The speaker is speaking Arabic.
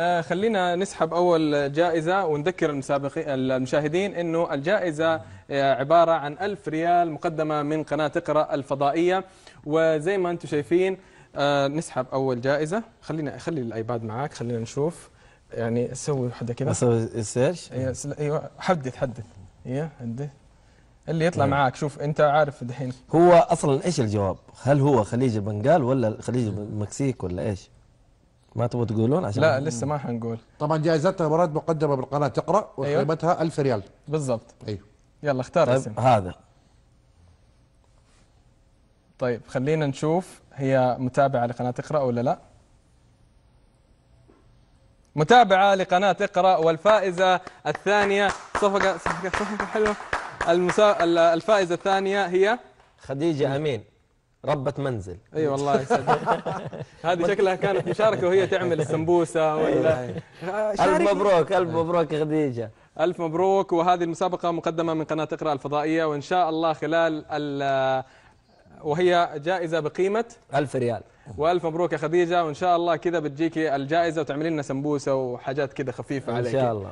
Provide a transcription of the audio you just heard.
آه، خلينا نسحب أول جائزة ونذكر المسابقين المشاهدين أنه الجائزة آه، عبارة عن ألف ريال مقدمة من قناة اقرأ الفضائية وزي ما أنتم شايفين آه، نسحب أول جائزة خلينا خلي الآيباد معاك خلينا نشوف يعني سوي حدا كذا اسوي سيرش أيوة،, ايوه حدث حدث ايوه حدث اللي يطلع مم. أيوة. معاك شوف انت عارف دحين هو اصلا ايش الجواب هل هو خليج البنغال ولا خليج المكسيك ولا ايش ما تبغوا تقولون عشان لا لسه ما حنقول طبعا جائزتها مباراه مقدمه بالقناه تقرا وقيمتها أيوه؟ 1000 ريال بالضبط ايوه يلا اختار طيب اسم هذا طيب خلينا نشوف هي متابعه لقناه اقرا ولا لا متابعه لقناه اقرا والفائزه الثانيه صفقه صفقه, صفقة حلوه الفائزه الثانيه هي خديجه امين ربة منزل اي أيوة والله هذه شكلها كانت مشاركه وهي تعمل السمبوسه ولا الف مبروك الف مبروك خديجه الف مبروك وهذه المسابقه مقدمه من قناه اقرا الفضائيه وان شاء الله خلال وهي جائزه بقيمه 1000 ريال والف مبروك يا خديجه وان شاء الله كذا بتجيكي الجائزه وتعملي لنا سمبوسه وحاجات كذا خفيفه عليك ان شاء الله